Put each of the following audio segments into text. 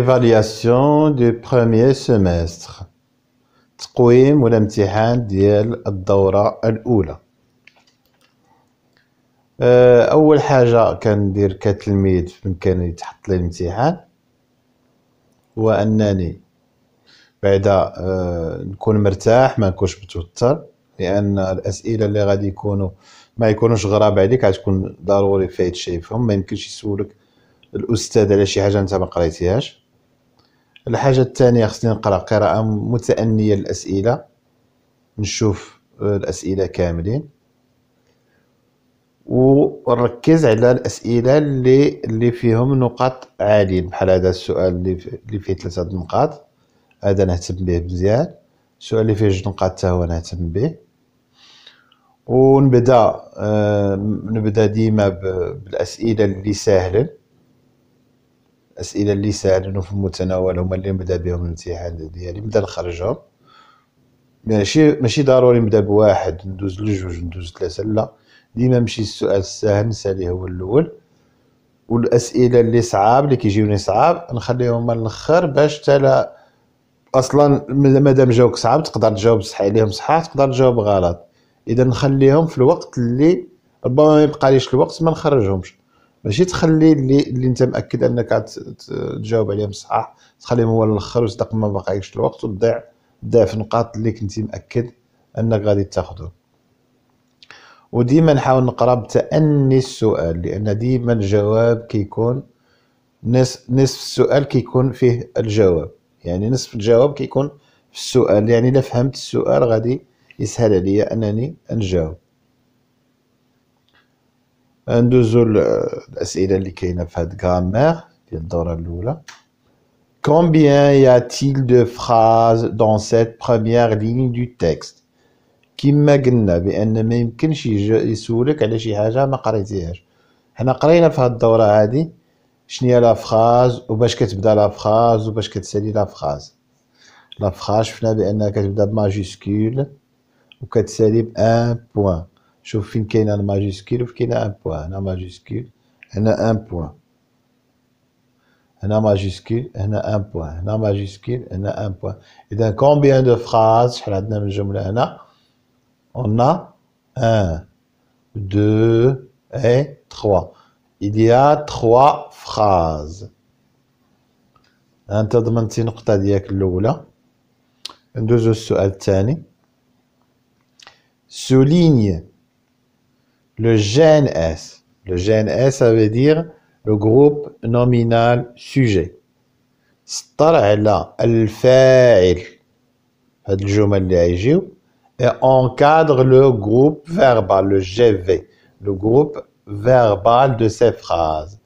Évaluation du premier semestre تقويم ولا امتحان ديال الدورة الأولى أول حاجة كندير كتلميذ بإمكاني تحط لي الامتحان هو أنني بعدا نكون مرتاح ما نكونش متوتر لأن الأسئلة اللي غادي يكونوا ما يكونوش غراب عليك غتكون ضروري فايت شايفهم ما يمكنش يسولك الأستاذ على شي حاجة أنت ما قريتيهاش الحاجه الثانيه خصني نقرا قراءه متانيه للاسئله نشوف آه، الاسئله كاملين ونركز على الاسئله اللي اللي فيهم نقاط عاليين بحال هذا السؤال اللي فيه, اللي فيه ثلاثه نقاط هذا نهتم به مزيان السؤال اللي فيه جوج نقاط حتى هو نهتم به ونبدا آه نبدا ديما بالاسئله اللي ساهله الاسئله اللي سالوني في المتناول هما اللي نبدا بهم الامتحان ديالي نبدا نخرجهم ماشي ماشي ضروري نبدا بواحد ندوز لجوج ندوز ثلاثه لا ديما نمشي السؤال الساهل نساليه هو الاول والاسئله اللي صعاب اللي كيجيوني صعاب نخليهم الاخر باش تلا اصلا مادام جاوك صعاب تقدر تجاوب صح عليهم صح تقدر تجاوب غلط اذا نخليهم في الوقت اللي ربما ما يبقاليش الوقت ما نخرجهمش ماشي تخلي اللي اللي انت مأكد انك تجاوب عليهم صح تخليهم هو الاخر وصدق ما باقيش الوقت وتضيع تضيع في نقاط اللي كنتي مأكد انك غادي تاخذهم وديما نحاول نقرا بتأني السؤال لان ديما الجواب كيكون نصف السؤال كيكون فيه الجواب يعني نصف الجواب كيكون في السؤال يعني الا فهمت السؤال غادي يسهل عليا انني نجاوب ندوزو الاسئله اللي كاينه في هاد غرامير ديال الدوره الاولى Combien y a-t-il de phrases dans cette première ligne du texte كيما قلنا بان ما يمكنش يسولك على شي حاجه ما قريتيهاش حنا قرينا في هاد الدوره هادي شنو هي لا فراز وباش كتبدا لا فراز وباش كتسالي لا فراز لا فراز شفنا بانها كتبدا بماجيسكول وكتسالي بأن بوان je dis qu'il y a un majuscule ou qu'il y a un point. Un majuscule, il y a un point. Un majuscule, il a un point. Un majuscule, il y a un point. Et combien de phrases, on a un, deux, et trois. Il y a trois phrases. Souligne le GNS, Le GNS, ça veut dire le groupe nominal sujet. Et encadre le groupe verbal, le GV, le groupe verbal de ces phrases.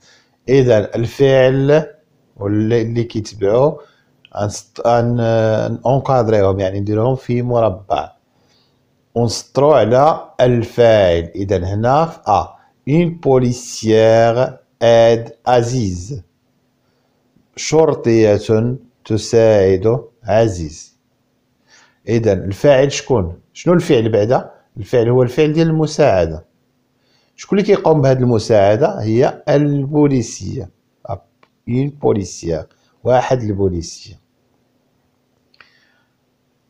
Et dans le fait, ou l'équipe, on euh, encadre, on dit, on fait mon ونسطرو على الفاعل إذا هنا في أ اون بوليسيير اد عزيز شرطية تساعد عزيز إذا الفاعل شكون شنو الفعل بعدا الفعل هو الفعل ديال المساعدة شكون اللي كيقوم بهذه المساعدة هي البوليسية اون بوليسيير واحد البوليسية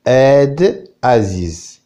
اد عزيز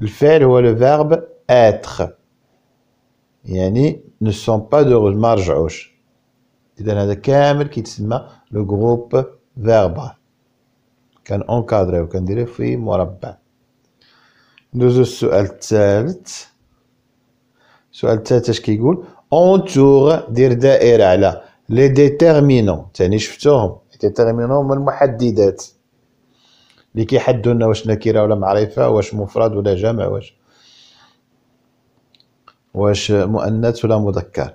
Le fait ou le verbe être. Yani ne sont pas de marge y a un autre qui est le groupe verbe. Quand on cadre, quand il est fait, moi rabbin. Nous avons un sujet tzelt. Sujet tzelt, c'est ce qu'il dit. Entoure d'irda et Les déterminants. C'est un échec. Les déterminants, c'est un échec. اللي كيحدوا لنا واش نكره ولا معرفه واش مفرد ولا جمع واش واش مؤنث ولا مذكر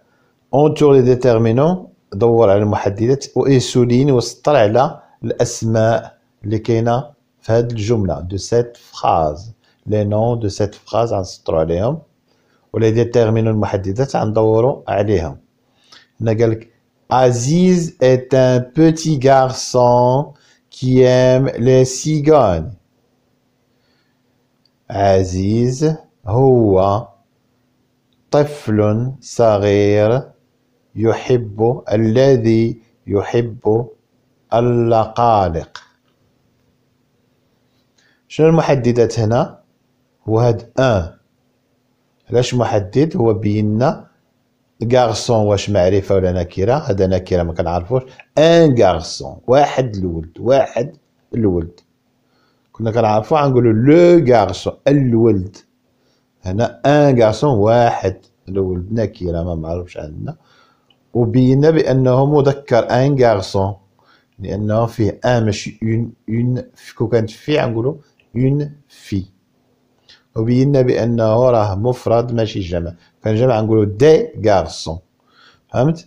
اونتور لي ديتيرمينون دور على المحددات وإنسولين وسطر على الاسماء اللي كاينه في هاد الجمله دو سيت فراز لي نون دو سيت فراز غنسطرو عليهم لي ديتيرمينون المحددات غندورو عليهم هنا قالك عزيز est ان بوتي غارسون qui aime les cigognes عزيز هو طفل صغير يحب الذي يحب اللقالق شنو المحددات هنا هو هاد ان علاش محدد هو بينا غارسون واش معرفه ولا نكره هذا نكره ما كنعرفوش ان غارسون واحد الولد واحد الولد كنا كنعرفو غنقولو لو غارسون الولد هنا ان غارسون واحد الولد نكره ما معروفش عندنا وبينا بانه مذكر ان غارسون لانه فيه ان ماشي اون اون كو كانت في غنقولو اون في وبينا بانه راه مفرد ماشي جمع فالجمع نقولوا دي غارسون فهمت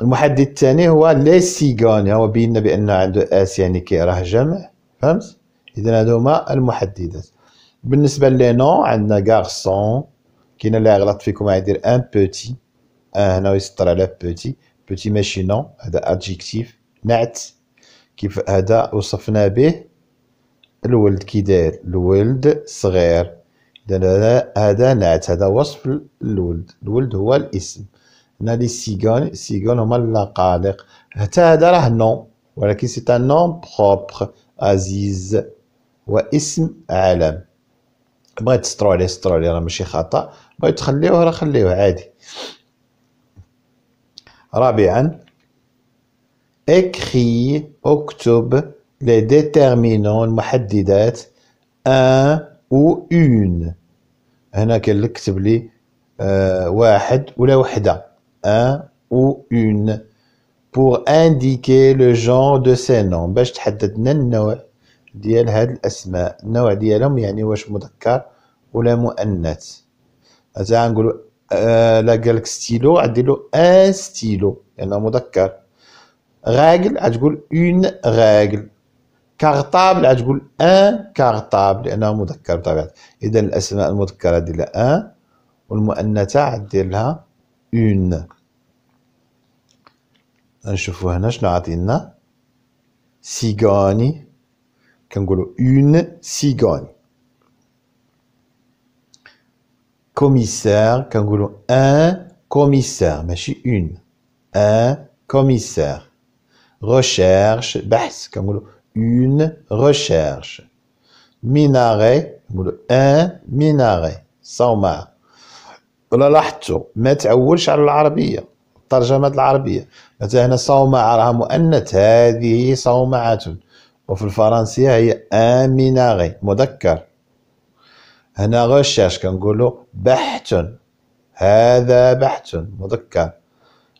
المحدد الثاني هو لي سيغون هو بينا بانه عنده اس يعني كي راه جمع فهمت اذا هادو هما المحددات بالنسبه لي نون عندنا غارسون كاين اللي غلط فيكم غيدير ان بوتي آه هنا يسطر على بوتي بوتي ماشي نون هذا ادجيكتيف نعت كيف هذا وصفنا به الولد كي داير الولد صغير اذا هذا نعت هذا وصف الولد الولد هو الاسم هنا لي سيغون سيغون هما اللقالق حتى هذا راه نوم ولكن سي ان نوم بروبر عزيز واسم علم بغيت تسترو عليه سترو عليه راه ماشي خطا بغيت تخليوه راه خليوه عادي رابعا اكري اكتب les déterminants المحددات ان و اون هنا قال لك كتب لي واحد ولا وحده ان و اون pour indiquer le genre de ces noms باش تحدد لنا النوع ديال هاد الاسماء النوع ديالهم يعني واش مذكر ولا مؤنث هذا نقولوا لا قالك ستيلو عندي له ان ستيلو يعني مذكر راجل غتقول اون راجل كارطابل تقول ان كارطابل لانه مذكر بطبيعه اذا الاسماء المذكره غادير ان والمؤنثه غدير لها اون نشوفوا هنا شنو عاطينا سيغاني كنقولوا اون سيغاني كوميسار كنقولوا ان كوميسار ماشي اون ان كوميسار ريشيرش بحث كنقولوا une recherche. minaret un minaret صومعة ولا لاحظتوا ما تعولش على العربية الترجمة العربية مثلا هنا صومعة راها مؤنث هذه صومعة وفي الفرنسية هي ان ميناغي مذكر هنا غشاش كنقولوا بحث هذا بحث مذكر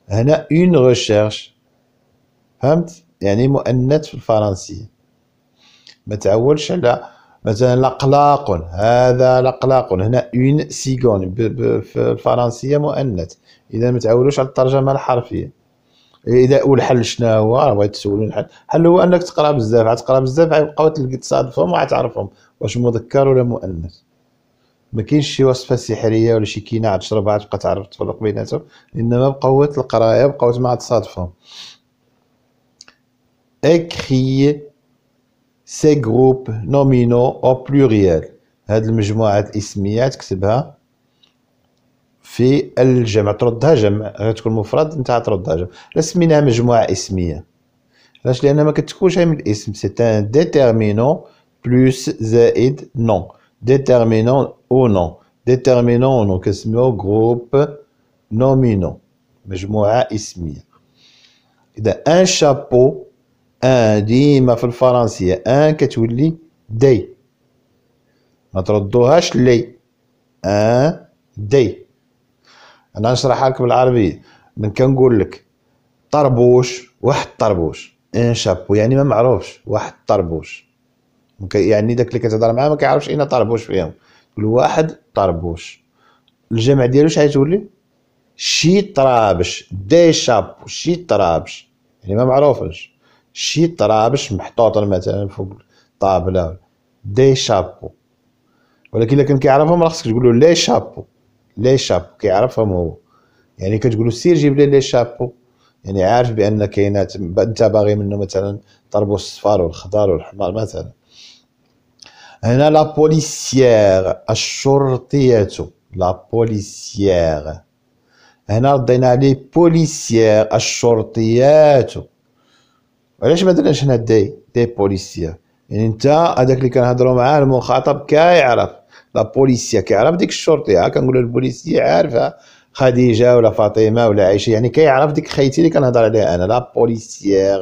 هنا اون غشاش فهمت يعني مؤنث في الفرنسية ما تعولش على مثلا لقلاق هذا لقلاق هنا اون سيغون في الفرنسية مؤنث إذا ما تعولوش على الترجمة الحرفية إذا والحل شنو هو بغيت تسولوا الحل الحل هو أنك تقرا بزاف عتقرا بزاف غيبقاو تصادفهم وغتعرفهم واش مذكر ولا مؤنث ما كاينش شي وصفه سحريه ولا شي كينه عاد تشربها تبقى تعرف تفرق بيناتهم انما بقاو القرايه بقوت مع تصادفهم Écrit ces groupes nominaux au pluriel. C'est C'est un déterminant plus Zéid, non. Déterminant ou non. Déterminant ou non. C'est ce que Groupe nominaux. C'est ce Un chapeau. ان ديما في الفرنسية ان كتولي دي ما تردوهاش لي ان دي انا نشرحها لك بالعربية من كنقول لك طربوش واحد طربوش ان شابو يعني ما معروفش واحد طربوش يعني داك اللي كتهضر معاه ما كيعرفش اين طربوش فيهم تقول واحد طربوش الجمع ديالو شحال تولي شي طرابش دي شابو شي طرابش يعني ما معروفش شي طرابش محطوط مثلا فوق الطابله دي شابو ولكن الا كان كيعرفهم راه خصك تقول له لي شابو لي شابو كيعرفهم هو يعني كتقول له سير جيب لي لي شابو يعني عارف بان كاينات انت باغي منه مثلا طربو الصفار والخضار والحمر مثلا هنا لا بوليسيير الشرطيه لا بوليسيير هنا ردينا عليه بوليسيير الشرطيات علاش ما درناش هنا دي دي بوليسيا يعني انت هذاك اللي كنهضروا معاه المخاطب كيعرف لا بوليسيا كيعرف ديك الشرطي ها كنقولوا البوليسيا عارفه خديجه ولا فاطمه ولا عائشه يعني كيعرف ديك خيتي اللي كنهضر عليها انا لا بوليسيير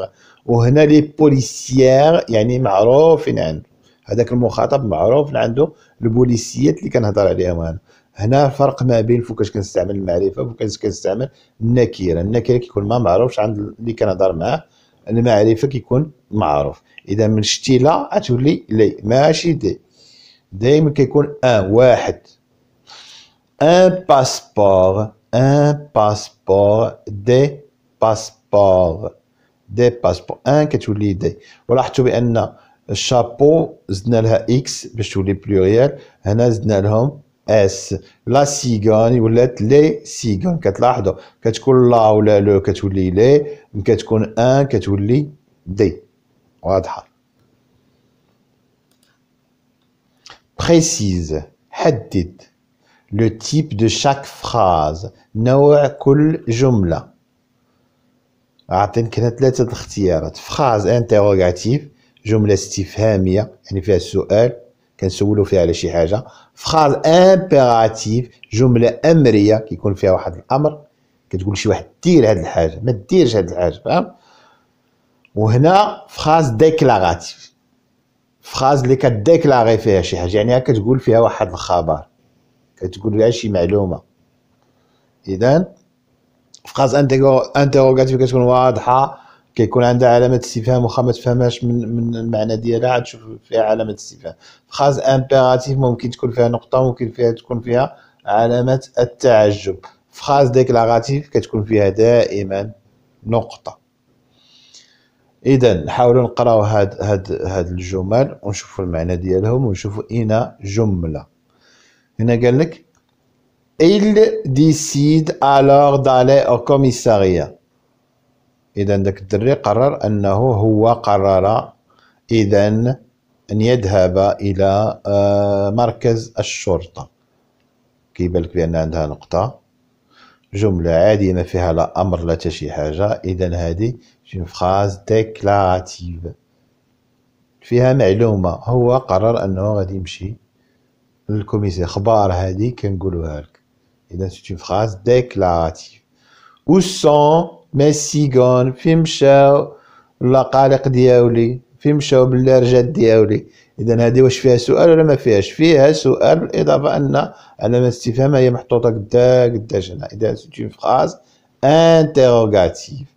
وهنا لي بوليسيير يعني معروفين عنده هذاك المخاطب معروف عنده البوليسيات اللي كنهضر عليهم انا هنا فرق ما بين فوكاش كنستعمل المعرفه وفوكاش كنستعمل النكيره النكيره كيكون ما معروفش عند اللي كنهضر معاه المعرفه كيكون معروف اذا من شتي لا غتولي لي ماشي دي دائما كيكون ان واحد ان باسبور ان باسبور دي باسبور دي باسبور ان كتولي دي ولاحظتوا بان الشابو زدنا لها اكس باش تولي بلوريال هنا زدنا لهم اس لا سيغون ولات لي سيغون كتلاحظوا كتكون لا ولا لو كتولي لي كتكون ان كتولي دي واضحه بريسيز حدد لو تيب دو شاك فراز نوع كل جمله عاطين كنا ثلاثه الاختيارات فراز انتروغاتيف جمله استفهاميه يعني فيها السؤال كنسولو فيها على شي حاجه فخار امبيراتيف جمله امريه كيكون فيها واحد الامر كتقول لشي واحد دير هاد الحاجه ما ديرش هاد الحاجه فاهم وهنا فخاز ديكلاراتيف فخاز اللي كديكلاغي فيها شي حاجه يعني كتقول فيها واحد الخبر كتقول فيها شي معلومه اذا فخاز انتيغوغاتيف كتكون واضحه كيكون عندها علامه استفهام واخا ما تفهمهاش من, من المعنى ديالها عاد تشوف فيها علامه استفهام فراز امبيراتيف ممكن تكون فيها نقطه ممكن فيها تكون فيها علامه التعجب فراز ديكلاراتيف كتكون فيها دائما نقطه اذا نحاولوا نقراو هاد هاد هاد الجمل ونشوفوا المعنى ديالهم ونشوفوا اين جمله هنا قال لك il décide alors d'aller au commissariat اذا داك الدري قرر انه هو قرر اذا ان يذهب الى آه، مركز الشرطه كيبان لك بان عندها نقطه جمله عاديه ما فيها لا امر لا شي حاجه اذا هذه شي فراز ديكلاراتيف فيها معلومه هو قرر انه غادي يمشي للكوميسي خبار هذه كنقولوها لك اذا سي فراز ديكلاراتيف او سون مسيقون في مشاو لقالق دياولي في مشاو بالرجال دياولي اذا هذه واش فيها سؤال ولا ما فيهاش فيها سؤال بالاضافه ان علامه استفهام هي محطوطه قدا قداش هنا اذا سيت اون فراز انتيروغاتيف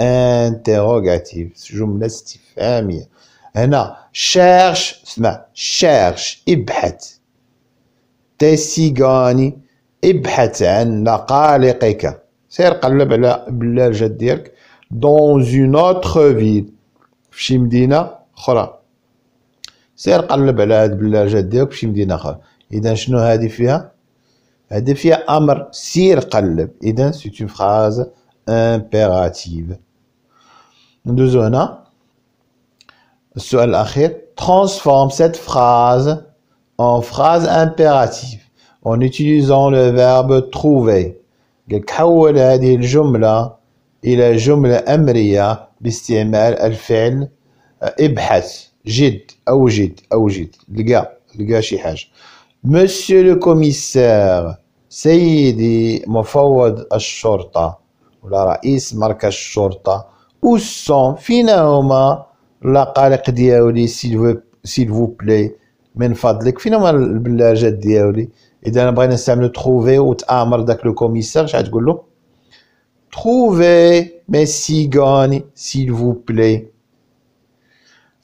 انتيروغاتيف جمله استفهاميه هنا شيرش اسمع شيرش ابحث تسيغاني ابحث عن نقالقك Sert le Bel-Air j'adore. Dans une autre ville, chim dina, chora. Sert le Bel-Air j'adore, chim dina, chora. Idem, chnou, hadifia. Hadifia, amar. Sert le. Idem, c'est une phrase impérative. Deuxièmement, seule la fin. Transforme cette phrase en phrase impérative en utilisant le verbe trouver. قالك حول هذه الجملة إلى جملة أمرية باستعمال الفعل ابحث جد أوجد أوجد لقى لقى شي حاجة مسيو لو كوميسار سيدي مفوض الشرطة ولا رئيس مركز الشرطة وسون فينا هما العقالق دياولي سيلفو سيلفو بلاي من فضلك فينا هما البلاجات دياولي اذا انا بغينا نستعملو تروفي وتامر داك لو كوميسار شحال تقولو له تروفي ميسيغاني سيل فو بلي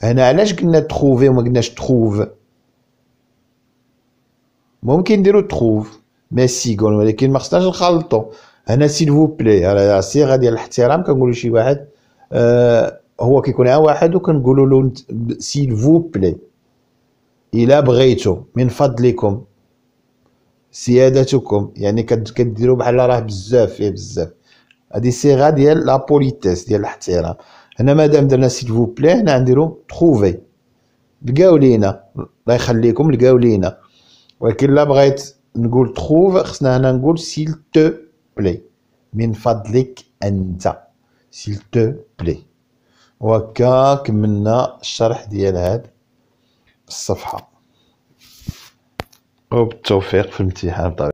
هنا علاش قلنا تروفي وما قلناش تروف ممكن نديرو تروف ميسيغون ولكن ما خصناش نخلطو هنا سيل فو بلي على صيغه ديال الاحترام كنقولو شي واحد آه هو كيكون عا واحد وكنقولو له سيل فو بلي الا بغيتو من فضلكم سيادتكم يعني كديروا بحال راه بزاف فيه بزاف هادي صيغه ديال لا بوليتيس ديال الاحترام هنا مادام درنا سيل فو بلي هنا نديرو تروفي لقاو لينا الله يخليكم لقاو لينا ولكن لا بغيت نقول تروف خصنا هنا نقول سيل تو بلي من فضلك انت سيل تو بلي وهكا كملنا الشرح ديال هاد الصفحه وبالتوفيق في الامتحان